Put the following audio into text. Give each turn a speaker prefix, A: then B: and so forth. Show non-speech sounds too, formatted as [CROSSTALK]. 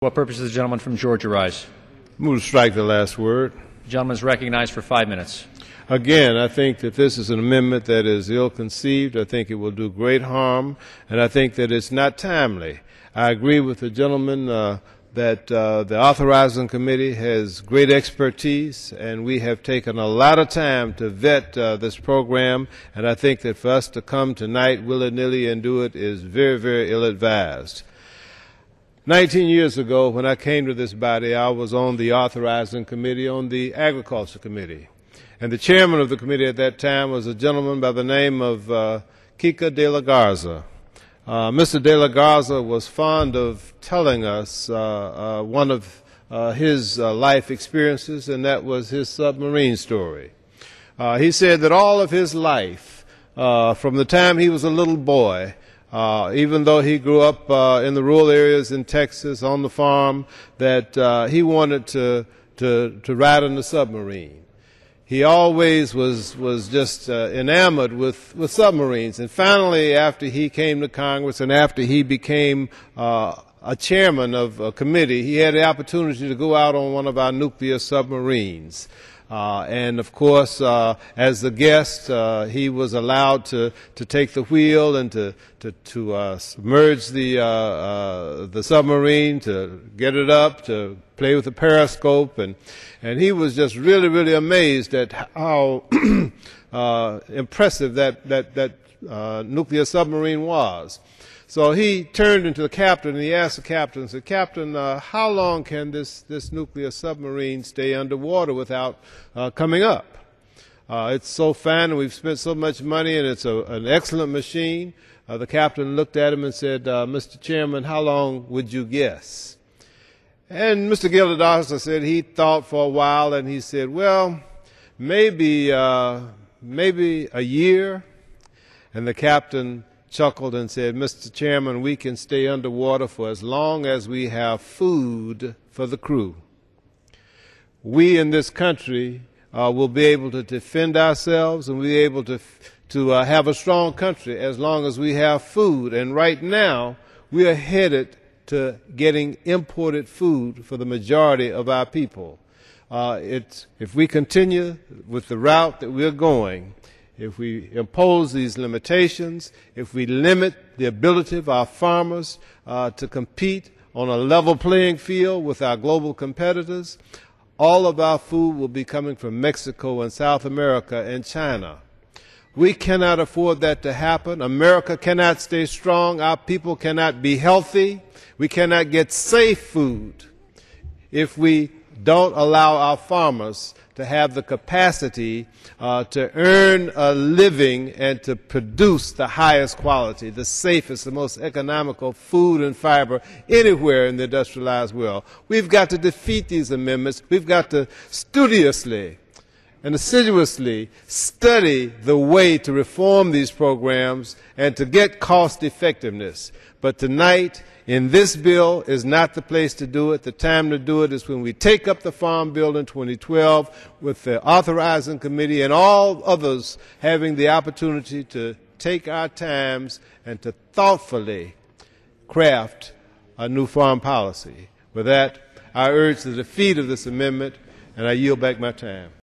A: What purpose does the gentleman from Georgia rise? Move to strike the last word. The gentleman is recognized for five minutes. Again, I think that this is an amendment that is ill conceived. I think it will do great harm, and I think that it's not timely. I agree with the gentleman. Uh, that uh, the authorizing committee has great expertise, and we have taken a lot of time to vet uh, this program. And I think that for us to come tonight willy nilly and do it is very, very ill advised. 19 years ago, when I came to this body, I was on the authorizing committee on the Agriculture Committee. And the chairman of the committee at that time was a gentleman by the name of uh, Kika de la Garza. Uh, Mr. de la Garza was fond of telling us uh, uh one of uh, his uh, life experiences, and that was his submarine story. he said that all of his life, from the time he was a little boy, uh, even though he grew up uh, in the rural areas in Texas on the farm, that uh, he wanted to, to, to ride in the submarine. He always was, was just uh, enamored with, with submarines. And finally, after he came to Congress and after he became uh, a chairman of a committee, he had the opportunity to go out on one of our nuclear submarines. Uh, and of course, uh, as the guest, uh, he was allowed to, to take the wheel and to, to, to uh, submerge the, uh, the submarine, to get it up, to play with the periscope. And, and he was just really, really amazed at how [CLEARS THROAT] impressive that, that, that nuclear submarine was. So he turned into the captain and he asked the captain, and said, Captain, uh, how long can this, this nuclear submarine stay underwater without uh, coming up? Uh, it's so fine and we've spent so much money and it's a, an excellent machine. Uh, the captain looked at him and said, uh, Mr. Chairman, how long would you guess? And Mr. Gilderdoster said he thought for a while and he said, well, maybe, uh, maybe a year. And the captain chuckled and said, Mr. Chairman, we can stay underwater for as long as we have food for the crew. We in this country uh, will be able to defend ourselves and we'll be able to, to uh, have a strong country as long as we have food. And right now, we are headed to getting imported food for the majority of our people. Uh, it's, if we continue with the route that we're going, if we impose these limitations, if we limit the ability of our farmers uh, to compete on a level playing field with our global competitors, all of our food will be coming from Mexico and South America and China. We cannot afford that to happen. America cannot stay strong. Our people cannot be healthy. We cannot get safe food if we don't allow our farmers to have the capacity uh, to earn a living and to produce the highest quality, the safest, the most economical food and fiber anywhere in the industrialized world. We've got to defeat these amendments. We've got to studiously and assiduously study the way to reform these programs and to get cost effectiveness. But tonight, in this bill, is not the place to do it. The time to do it is when we take up the Farm Bill in 2012 with the authorizing committee and all others having the opportunity to take our times and to thoughtfully craft a new farm policy. With that, I urge the defeat of this amendment, and I yield back my time.